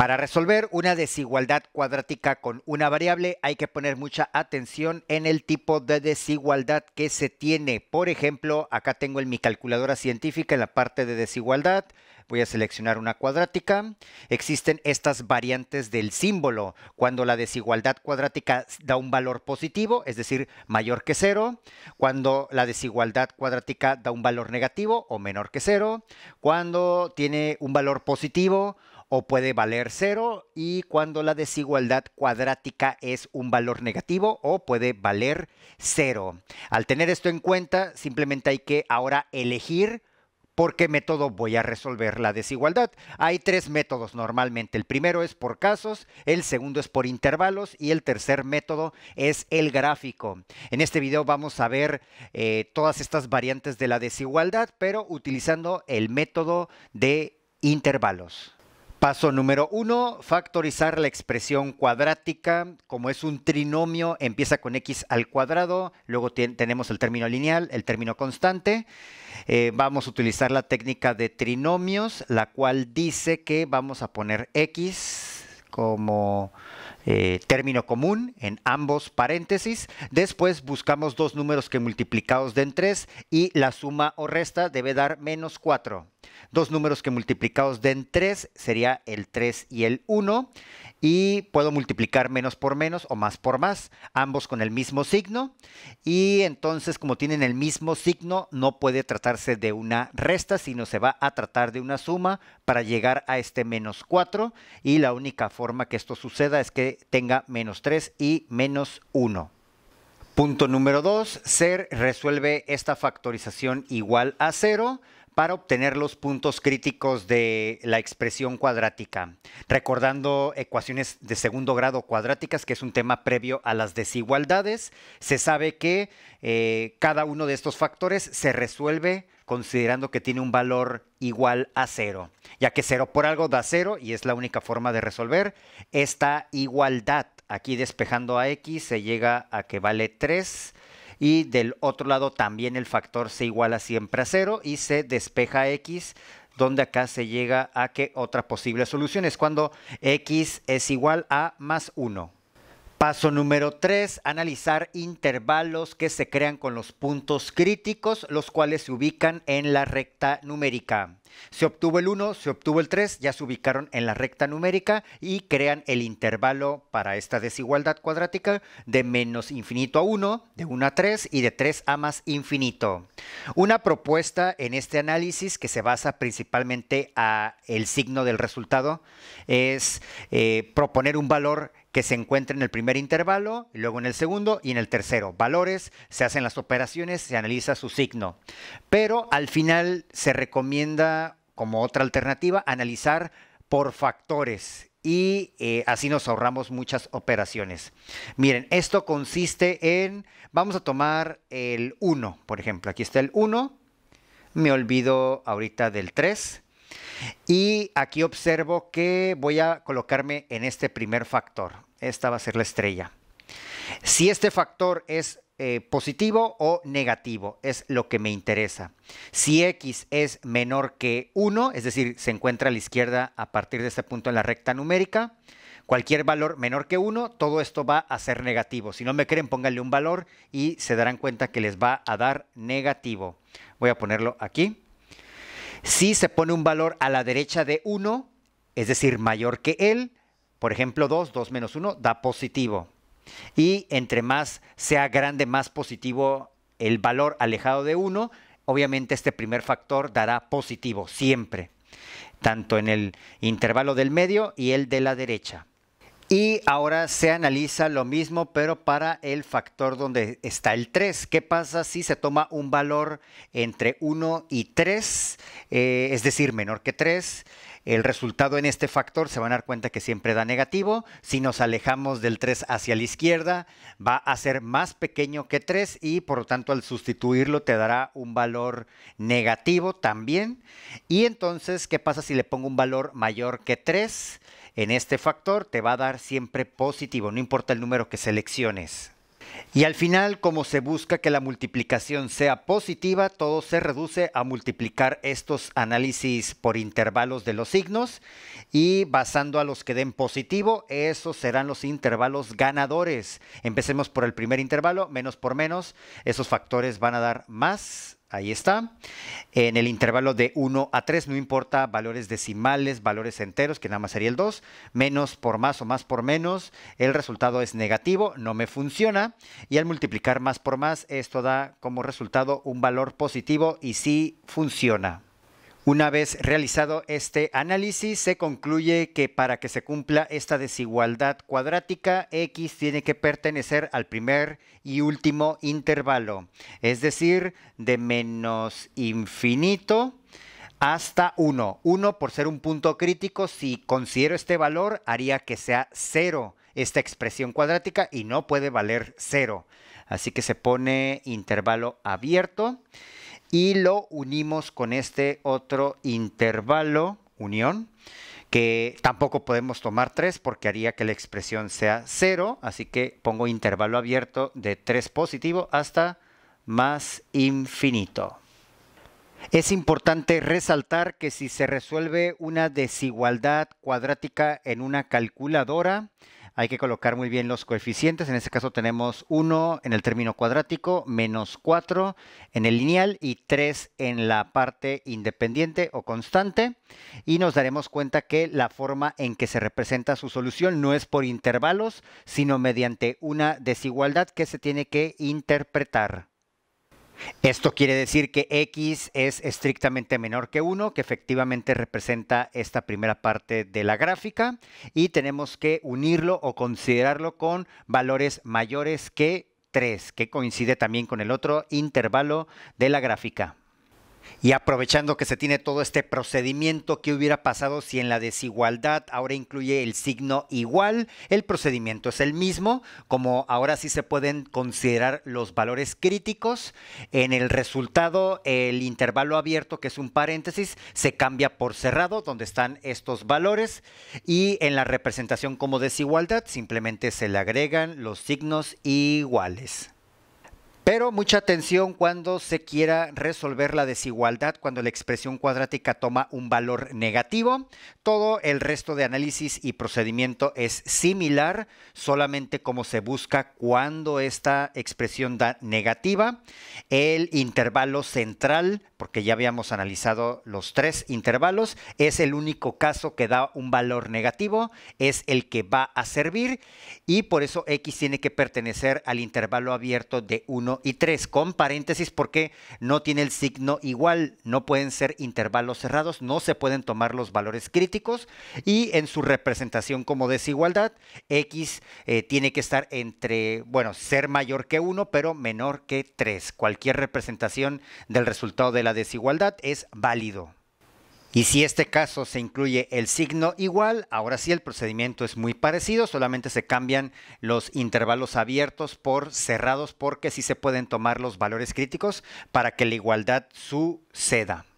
Para resolver una desigualdad cuadrática con una variable hay que poner mucha atención en el tipo de desigualdad que se tiene. Por ejemplo, acá tengo en mi calculadora científica en la parte de desigualdad, voy a seleccionar una cuadrática. Existen estas variantes del símbolo. Cuando la desigualdad cuadrática da un valor positivo, es decir, mayor que cero. Cuando la desigualdad cuadrática da un valor negativo o menor que cero. Cuando tiene un valor positivo o puede valer cero y cuando la desigualdad cuadrática es un valor negativo o puede valer cero. Al tener esto en cuenta, simplemente hay que ahora elegir por qué método voy a resolver la desigualdad. Hay tres métodos normalmente. El primero es por casos, el segundo es por intervalos y el tercer método es el gráfico. En este video vamos a ver eh, todas estas variantes de la desigualdad, pero utilizando el método de intervalos. Paso número uno, factorizar la expresión cuadrática. Como es un trinomio, empieza con x al cuadrado, luego tenemos el término lineal, el término constante. Eh, vamos a utilizar la técnica de trinomios, la cual dice que vamos a poner x como eh, término común en ambos paréntesis. Después buscamos dos números que multiplicados den 3 y la suma o resta debe dar menos 4. Dos números que multiplicados den 3 sería el 3 y el 1. Y puedo multiplicar menos por menos o más por más, ambos con el mismo signo. Y entonces como tienen el mismo signo, no puede tratarse de una resta, sino se va a tratar de una suma para llegar a este menos 4. Y la única forma que esto suceda es que tenga menos 3 y menos 1. Punto número 2, ser resuelve esta factorización igual a 0 para obtener los puntos críticos de la expresión cuadrática, recordando ecuaciones de segundo grado cuadráticas, que es un tema previo a las desigualdades, se sabe que eh, cada uno de estos factores se resuelve considerando que tiene un valor igual a cero, ya que cero por algo da cero y es la única forma de resolver esta igualdad. Aquí despejando a x se llega a que vale 3 y del otro lado también el factor se iguala siempre a cero y se despeja a x donde acá se llega a que otra posible solución es cuando x es igual a más 1. Paso número 3, analizar intervalos que se crean con los puntos críticos, los cuales se ubican en la recta numérica. Se obtuvo el 1, se obtuvo el 3, ya se ubicaron en la recta numérica y crean el intervalo para esta desigualdad cuadrática de menos infinito a 1, de 1 a 3 y de 3 a más infinito. Una propuesta en este análisis que se basa principalmente a el signo del resultado es eh, proponer un valor que se encuentre en el primer intervalo, luego en el segundo y en el tercero. Valores, se hacen las operaciones, se analiza su signo. Pero al final se recomienda como otra alternativa, analizar por factores y eh, así nos ahorramos muchas operaciones. Miren, esto consiste en, vamos a tomar el 1, por ejemplo, aquí está el 1, me olvido ahorita del 3 y aquí observo que voy a colocarme en este primer factor, esta va a ser la estrella. Si este factor es eh, positivo o negativo, es lo que me interesa. Si x es menor que 1, es decir, se encuentra a la izquierda a partir de este punto en la recta numérica, cualquier valor menor que 1, todo esto va a ser negativo. Si no me creen, pónganle un valor y se darán cuenta que les va a dar negativo. Voy a ponerlo aquí. Si se pone un valor a la derecha de 1, es decir, mayor que él, por ejemplo 2, 2 menos 1 da positivo. Y entre más sea grande, más positivo el valor alejado de 1, obviamente este primer factor dará positivo siempre, tanto en el intervalo del medio y el de la derecha. Y ahora se analiza lo mismo, pero para el factor donde está el 3. ¿Qué pasa si se toma un valor entre 1 y 3, eh, es decir, menor que 3? el resultado en este factor se van a dar cuenta que siempre da negativo. Si nos alejamos del 3 hacia la izquierda, va a ser más pequeño que 3 y por lo tanto al sustituirlo te dará un valor negativo también. Y entonces, ¿qué pasa si le pongo un valor mayor que 3? En este factor te va a dar siempre positivo, no importa el número que selecciones. Y al final, como se busca que la multiplicación sea positiva, todo se reduce a multiplicar estos análisis por intervalos de los signos y basando a los que den positivo, esos serán los intervalos ganadores. Empecemos por el primer intervalo, menos por menos, esos factores van a dar más Ahí está. En el intervalo de 1 a 3, no importa valores decimales, valores enteros, que nada más sería el 2, menos por más o más por menos, el resultado es negativo, no me funciona. Y al multiplicar más por más, esto da como resultado un valor positivo y sí funciona. Una vez realizado este análisis, se concluye que para que se cumpla esta desigualdad cuadrática, X tiene que pertenecer al primer y último intervalo, es decir, de menos infinito hasta 1. 1 por ser un punto crítico, si considero este valor, haría que sea 0 esta expresión cuadrática y no puede valer 0. Así que se pone intervalo abierto y lo unimos con este otro intervalo, unión, que tampoco podemos tomar 3 porque haría que la expresión sea 0, así que pongo intervalo abierto de 3 positivo hasta más infinito. Es importante resaltar que si se resuelve una desigualdad cuadrática en una calculadora, hay que colocar muy bien los coeficientes. En este caso tenemos 1 en el término cuadrático, menos 4 en el lineal y 3 en la parte independiente o constante. Y nos daremos cuenta que la forma en que se representa su solución no es por intervalos, sino mediante una desigualdad que se tiene que interpretar. Esto quiere decir que x es estrictamente menor que 1, que efectivamente representa esta primera parte de la gráfica, y tenemos que unirlo o considerarlo con valores mayores que 3, que coincide también con el otro intervalo de la gráfica. Y aprovechando que se tiene todo este procedimiento, ¿qué hubiera pasado si en la desigualdad ahora incluye el signo igual? El procedimiento es el mismo, como ahora sí se pueden considerar los valores críticos. En el resultado, el intervalo abierto, que es un paréntesis, se cambia por cerrado, donde están estos valores. Y en la representación como desigualdad, simplemente se le agregan los signos iguales. Pero mucha atención cuando se quiera resolver la desigualdad, cuando la expresión cuadrática toma un valor negativo. Todo el resto de análisis y procedimiento es similar, solamente como se busca cuando esta expresión da negativa. El intervalo central, porque ya habíamos analizado los tres intervalos, es el único caso que da un valor negativo, es el que va a servir y por eso X tiene que pertenecer al intervalo abierto de 1 y 3, con paréntesis porque no tiene el signo igual, no pueden ser intervalos cerrados, no se pueden tomar los valores críticos y en su representación como desigualdad, x eh, tiene que estar entre, bueno, ser mayor que 1 pero menor que 3. Cualquier representación del resultado de la desigualdad es válido. Y si este caso se incluye el signo igual, ahora sí el procedimiento es muy parecido, solamente se cambian los intervalos abiertos por cerrados porque sí se pueden tomar los valores críticos para que la igualdad suceda.